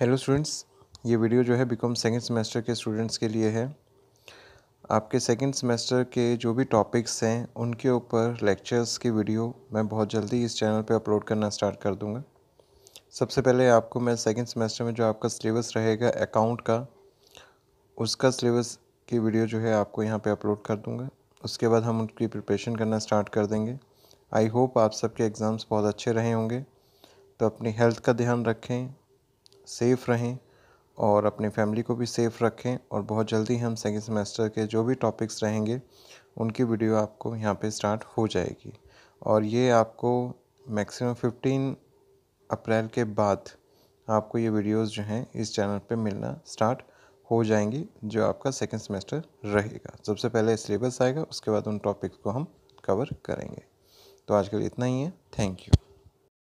hello students ये video जो है बीकॉम सेकेंड सेमेस्टर के स्टूडेंट्स के लिए है आपके सेकेंड सेमेस्टर के जो भी टॉपिक्स हैं उनके ऊपर लेक्चर्स की वीडियो मैं बहुत जल्दी इस चैनल पे अपलोड करना स्टार्ट कर दूंगा सबसे पहले आपको मैं सेकेंड सेमेस्टर में जो आपका सिलेबस रहेगा अकाउंट का उसका सिलेबस की वीडियो जो है आपको यहाँ पर अपलोड कर दूँगा उसके बाद हम उनकी प्रिपरेशन करना स्टार्ट कर देंगे आई होप आप सबके एग्ज़ाम्स बहुत अच्छे रहे होंगे तो अपनी हेल्थ का ध्यान रखें सेफ़ रहें और अपने फैमिली को भी सेफ़ रखें और बहुत जल्दी हम सेकेंड सेमेस्टर के जो भी टॉपिक्स रहेंगे उनकी वीडियो आपको यहाँ पे स्टार्ट हो जाएगी और ये आपको मैक्सिमम फिफ्टीन अप्रैल के बाद आपको ये वीडियोस जो हैं इस चैनल पे मिलना स्टार्ट हो जाएंगी जो आपका सेकेंड सेमेस्टर रहेगा सबसे पहले सिलेबस आएगा उसके बाद उन टॉपिक्स को हम कवर करेंगे तो आज के लिए इतना ही है थैंक यू